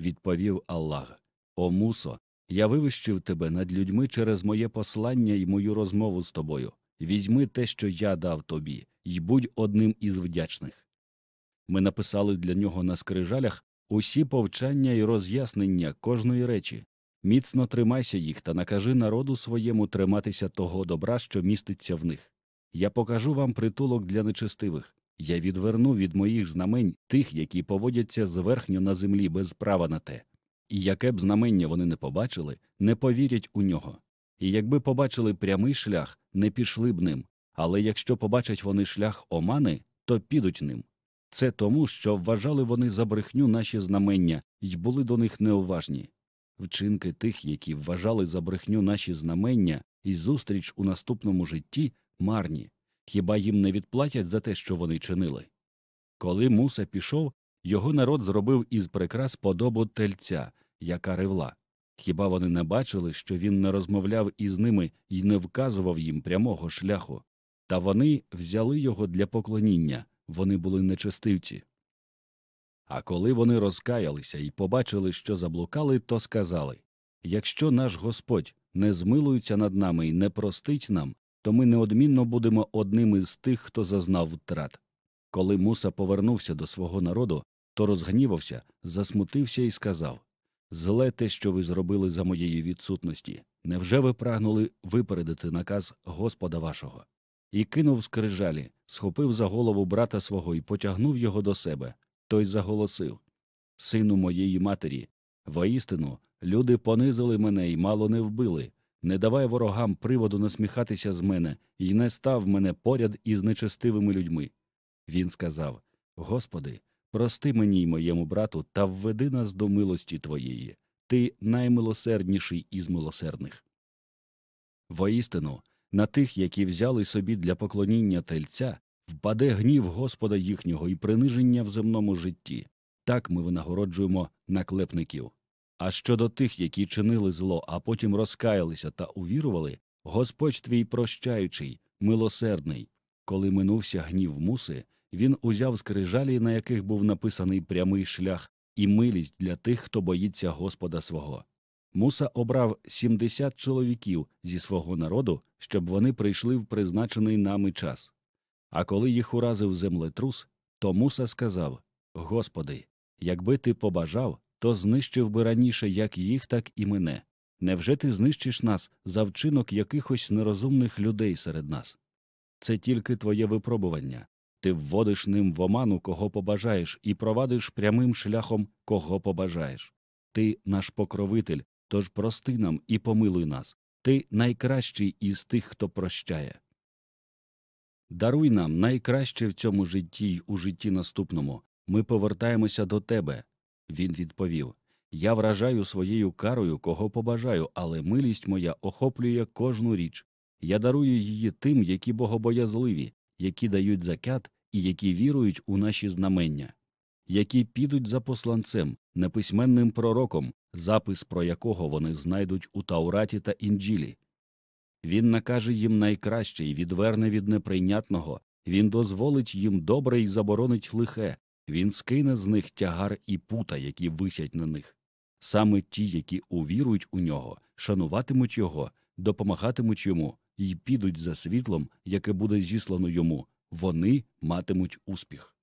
відповів Аллах. О мусо, я вивищив тебе над людьми через моє послання і мою розмову з тобою. Візьми те, що я дав тобі, і будь одним із вдячних. Ми написали для нього на скрижалях усі повчання і роз'яснення кожної речі. Міцно тримайся їх та накажи народу своєму триматися того добра, що міститься в них. Я покажу вам притулок для нечистивих, я відверну від моїх знамень тих, які поводяться зверхньо на землі без права на те, і яке б знамення вони не побачили, не повірять у нього. І якби побачили прямий шлях, не пішли б ним, але якщо побачать вони шлях омани, то підуть ним. Це тому, що вважали вони за брехню наші знамення і були до них неуважні. Вчинки тих, які вважали за брехню наші знамення і зустріч у наступному житті, марні. Хіба їм не відплатять за те, що вони чинили? Коли муса пішов, його народ зробив із прикрас подобу тельця, яка ревла. Хіба вони не бачили, що він не розмовляв із ними і не вказував їм прямого шляху, та вони взяли його для поклоніння вони були нечестивці. А коли вони розкаялися і побачили, що заблукали, то сказали Якщо наш Господь не змилується над нами і не простить нам, то ми неодмінно будемо одним із тих, хто зазнав втрат. Коли Муса повернувся до свого народу, то розгнівався, засмутився і сказав Зле те, що ви зробили за моєї відсутності, невже ви прагнули випередити наказ Господа вашого? І кинув скрижалі, схопив за голову брата свого і потягнув його до себе. Той заголосив Сину моєї матері, воістину, люди понизили мене і мало не вбили, не давай ворогам приводу насміхатися з мене і не став мене поряд із нечестивими людьми. Він сказав Господи, прости мені й моєму брату та введи нас до милості Твоєї, ти наймилосердніший із милосердних. Воістину, на тих, які взяли собі для поклоніння тельця, впаде гнів Господа їхнього і приниження в земному житті. Так ми винагороджуємо наклепників. А щодо тих, які чинили зло, а потім розкаялися та увірували, Господь твій прощаючий, милосердний. Коли минувся гнів муси, він узяв скрижалі, на яких був написаний прямий шлях і милість для тих, хто боїться Господа свого. Муса обрав 70 чоловіків зі свого народу, щоб вони прийшли в призначений нами час. А коли їх уразив землетрус, то муса сказав Господи, якби ти побажав то знищив би раніше як їх, так і мене. Невже ти знищиш нас за вчинок якихось нерозумних людей серед нас? Це тільки твоє випробування. Ти вводиш ним в оману, кого побажаєш, і провадиш прямим шляхом, кого побажаєш. Ти наш покровитель, тож прости нам і помилуй нас. Ти найкращий із тих, хто прощає. Даруй нам найкраще в цьому житті й у житті наступному. Ми повертаємося до тебе. Він відповів Я вражаю своєю карою, кого побажаю, але милість моя охоплює кожну річ. Я дарую її тим, які богобоязливі, які дають закят і які вірують у наші знамення, які підуть за посланцем, неписьменним пророком, запис про якого вони знайдуть у Таураті та Інджілі. Він накаже їм найкраще і відверне від неприйнятного, він дозволить їм добре і заборонить лихе, він скине з них тягар і пута, які висять на них. Саме ті, які увірують у нього, шануватимуть його, допомагатимуть йому і підуть за світлом, яке буде зіслано йому, вони матимуть успіх.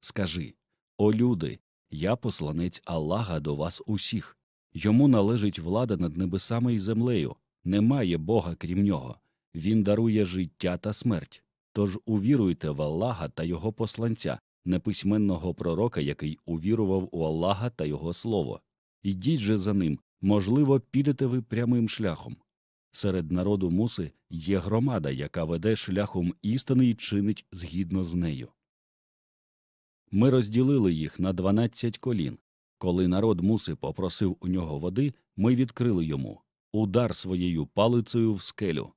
Скажи О люди, я посланець Аллаха до вас усіх. Йому належить влада над небесами і землею. Немає Бога крім нього. Він дарує життя та смерть. Тож увіруйте в Аллаха та його посланця, неписьменного пророка, який увірував у Аллаха та його слово. Йдіть же за ним, можливо, підете ви прямим шляхом. Серед народу муси є громада, яка веде шляхом істини і чинить згідно з нею. Ми розділили їх на дванадцять колін. Коли народ муси попросив у нього води, ми відкрили йому удар своєю палицею в скелю.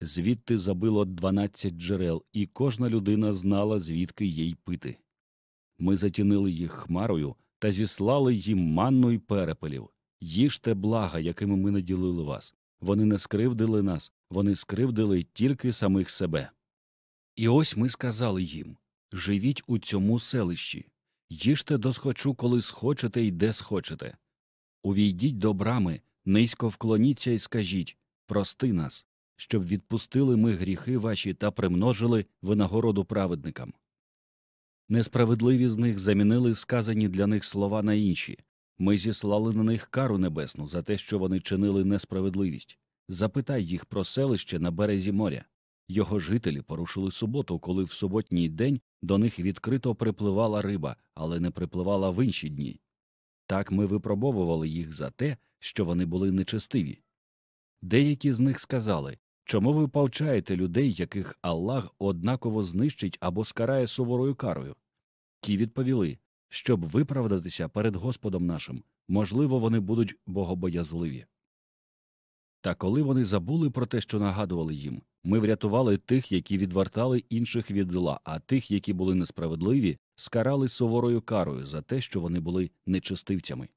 Звідти забило дванадцять джерел, і кожна людина знала, звідки їй пити. Ми затінили їх хмарою та зіслали їм манну й перепелів. Їжте блага, якими ми наділили вас. Вони не скривдили нас, вони скривдили тільки самих себе. І ось ми сказали їм живіть у цьому селищі, їжте досхочу, коли схочете і де схочете. Увійдіть до брами, низько вклоніться і скажіть прости нас, щоб відпустили ми гріхи ваші та примножили винагороду праведникам. Несправедливі з них замінили сказані для них слова на інші. Ми зіслали на них кару небесну за те, що вони чинили несправедливість. Запитай їх про селище на березі моря. Його жителі порушили суботу, коли в суботній день до них відкрито припливала риба, але не припливала в інші дні. Так ми випробовували їх за те, що вони були нечестиві. Деякі з них сказали чому ви повчаєте людей, яких Аллах однаково знищить або скарає суворою карою? Ті відповіли, щоб виправдатися перед Господом нашим, можливо, вони будуть богобоязливі. Та коли вони забули про те, що нагадували їм, ми врятували тих, які відвертали інших від зла, а тих, які були несправедливі, скарали суворою карою за те, що вони були нечистивцями.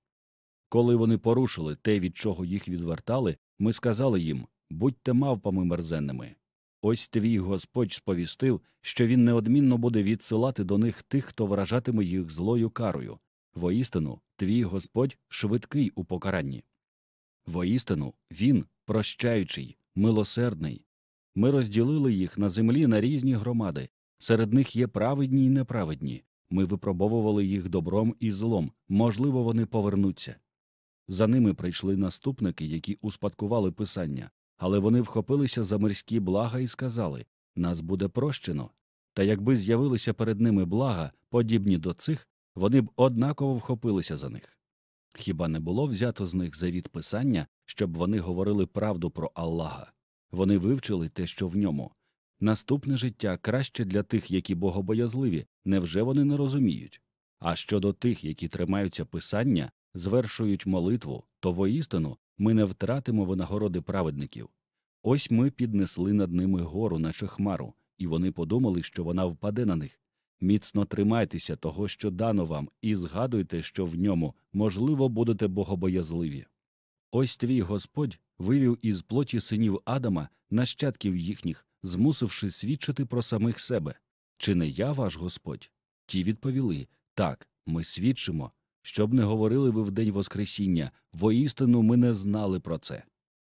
Коли вони порушили те, від чого їх відвертали, ми сказали їм будьте мавпами мерзенними. Ось твій Господь сповістив, що він неодмінно буде відсилати до них тих, хто вражатиме їх злою карою. Воістину, твій Господь швидкий у покаранні. Воістину, він прощаючий, милосердний. Ми розділили їх на землі на різні громади. Серед них є праведні і неправедні. Ми випробовували їх добром і злом, можливо, вони повернуться. За ними прийшли наступники, які успадкували писання, але вони вхопилися за мирські блага і сказали нас буде прощено. Та якби з'явилися перед ними блага, подібні до цих, вони б однаково вхопилися за них. Хіба не було взято з них завіт Писання, щоб вони говорили правду про Аллаха? Вони вивчили те, що в ньому. Наступне життя краще для тих, які богобоязливі, невже вони не розуміють? А щодо тих, які тримаються писання, звершують молитву, то воістину ми не втратимо винагороди праведників. Ось ми піднесли над ними гору, наче хмару, і вони подумали, що вона впаде на них. Міцно тримайтеся того, що дано вам, і згадуйте, що в ньому, можливо, будете богобоязливі. Ось твій Господь вивів із плоті синів Адама, нащадків їхніх, змусивши свідчити про самих себе. Чи не я ваш Господь? Ті відповіли так, ми свідчимо, щоб не говорили ви в день Воскресіння, воістину ми не знали про це.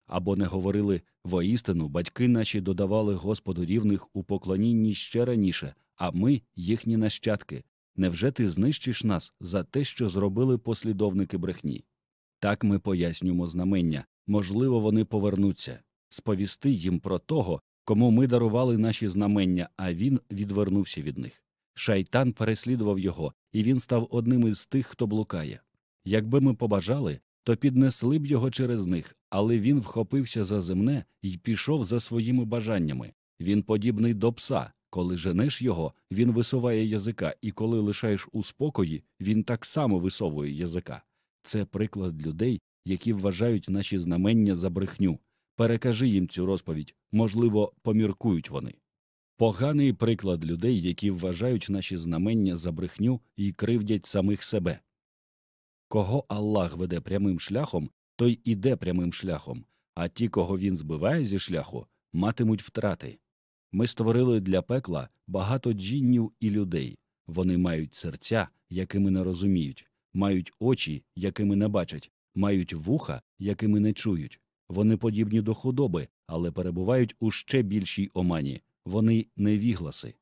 Або не говорили воістину, батьки наші додавали Господу рівних у поклонінні ще раніше, а ми їхні нащадки. Невже ти знищиш нас за те, що зробили послідовники брехні? Так ми пояснюємо знамення можливо, вони повернуться, сповісти їм про того, кому ми дарували наші знамення, а він відвернувся від них. Шайтан переслідував його, і він став одним із тих, хто блукає. Якби ми побажали, то піднесли б його через них, але він вхопився за земне і пішов за своїми бажаннями. Він подібний до пса. Коли женеш його, він висуває язика, і коли лишаєш у спокої, він так само висовує язика. Це приклад людей, які вважають наші знамення за брехню. Перекажи їм цю розповідь можливо, поміркують вони поганий приклад людей, які вважають наші знамення за брехню і кривдять самих себе. Кого Аллах веде прямим шляхом, той іде прямим шляхом, а ті, кого він збиває зі шляху, матимуть втрати. Ми створили для пекла багато джіннів і людей вони мають серця, якими не розуміють, мають очі, якими не бачать, мають вуха, якими не чують. Вони подібні до худоби, але перебувають у ще більшій омані вони не вігласи.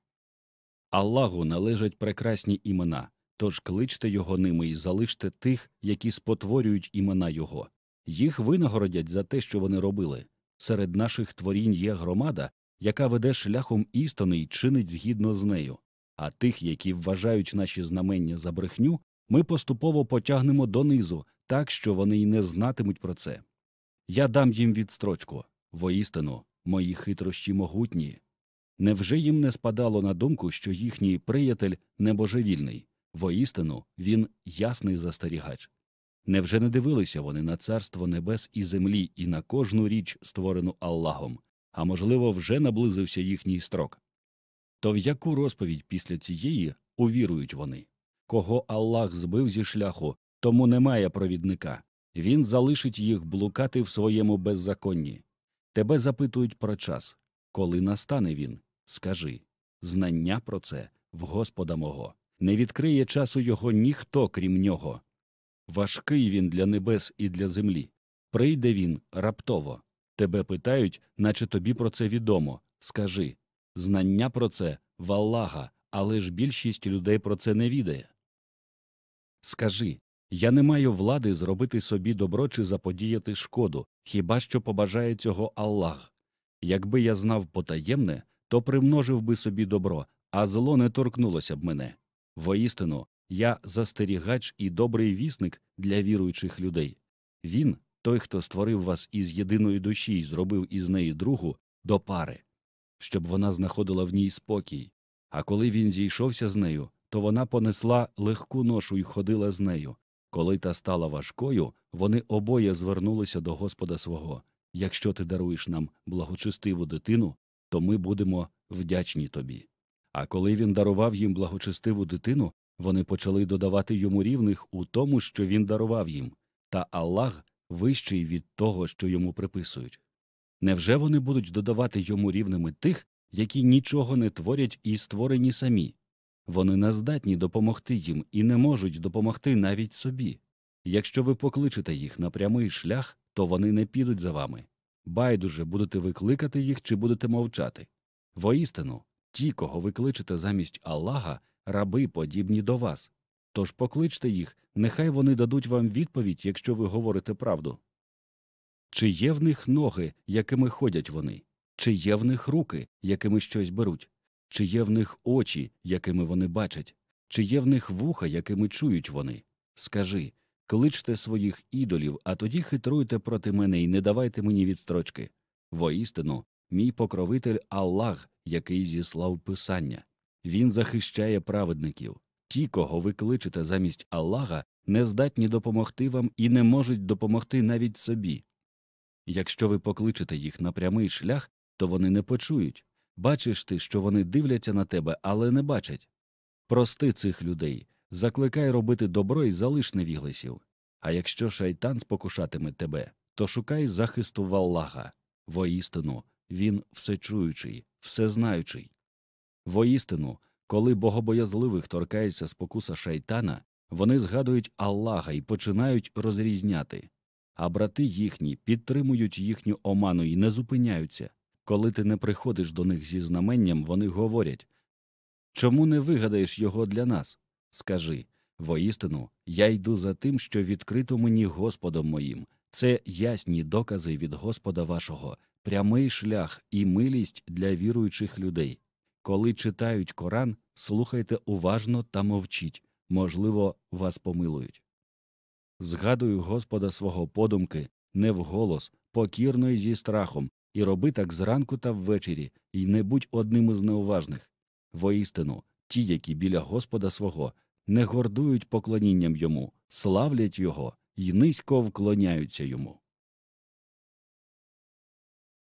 Аллаху належать прекрасні імена, тож кличте його ними і залиште тих, які спотворюють імена Його. Їх винагородять за те, що вони робили. Серед наших творінь є громада, яка веде шляхом істини і чинить згідно з нею, а тих, які вважають наші знамення за брехню, ми поступово потягнемо донизу, так що вони й не знатимуть про це. Я дам їм відстрочку воістину, мої хитрощі могутні. Невже їм не спадало на думку, що їхній приятель небожевільний, воістину він ясний застерігач? Невже не дивилися вони на царство небес і землі і на кожну річ, створену Аллахом, а можливо, вже наблизився їхній строк? То в яку розповідь після цієї увірують вони? Кого Аллах збив зі шляху, тому немає провідника, він залишить їх блукати в своєму беззаконні. Тебе запитують про час, коли настане він, Скажи знання про це в Господа мого, не відкриє часу його ніхто, крім нього. Важкий він для небес і для землі. Прийде він раптово. Тебе питають, наче тобі про це відомо. Скажи знання про це в Аллаха, але ж більшість людей про це не відає. Скажи я не маю влади зробити собі добро чи заподіяти шкоду, хіба що побажає цього Аллах. Якби я знав потаємне, то примножив би собі добро, а зло не торкнулося б мене. Воістину, я застерігач і добрий вісник для віруючих людей. Він, той, хто створив вас із єдиної душі і зробив із неї другу до пари, щоб вона знаходила в ній спокій. А коли він зійшовся з нею, то вона понесла легку ношу і ходила з нею. Коли та стала важкою, вони обоє звернулися до Господа свого Якщо ти даруєш нам благочестиву дитину, то ми будемо вдячні тобі. А коли він дарував їм благочестиву дитину, вони почали додавати йому рівних у тому, що він дарував їм, та Аллах вищий від того, що йому приписують. Невже вони будуть додавати йому рівними тих, які нічого не творять і створені самі? Вони не здатні допомогти їм і не можуть допомогти навіть собі. Якщо ви покличете їх на прямий шлях, то вони не підуть за вами. Байдуже, будете ви кликати їх чи будете мовчати. Воістину, ті, кого ви кличете замість Аллаха, раби подібні до вас. Тож покличте їх, нехай вони дадуть вам відповідь, якщо ви говорите правду. Чи є в них ноги, якими ходять вони, чи є в них руки, якими щось беруть, чи є в них очі, якими вони бачать, чи є в них вуха, якими чують вони? Скажи Кличте своїх ідолів, а тоді хитруйте проти мене і не давайте мені відстрочки. Воістину, мій покровитель Аллах, який зіслав Писання. Він захищає праведників. Ті, кого ви кличете замість Аллаха, не здатні допомогти вам і не можуть допомогти навіть собі. Якщо ви покличете їх на прямий шлях, то вони не почують. Бачиш ти, що вони дивляться на тебе, але не бачать. Прости цих людей закликай робити добро і залиш невігласів. А якщо шайтан спокушатиме тебе, то шукай захисту в Аллаха. Воістину, він всечуючий, всезнаючий. Воістину, коли богобоязливих торкається спокуса шайтана, вони згадують Аллаха і починають розрізняти, а брати їхні підтримують їхню оману і не зупиняються. Коли ти не приходиш до них зі знаменням, вони говорять чому не вигадаєш його для нас? Скажи воістину, я йду за тим, що відкрито мені Господом моїм. Це ясні докази від Господа вашого, прямий шлях і милість для віруючих людей. Коли читають Коран, слухайте уважно та мовчіть, можливо, вас помилують. Згадую Господа свого подумки, не вголос, покірно і зі страхом, і роби так зранку та ввечері, і не будь одним із неуважних. Воістину, ті, які біля Господа свого не гордують поклонінням йому, славлять його й низько вклоняються йому.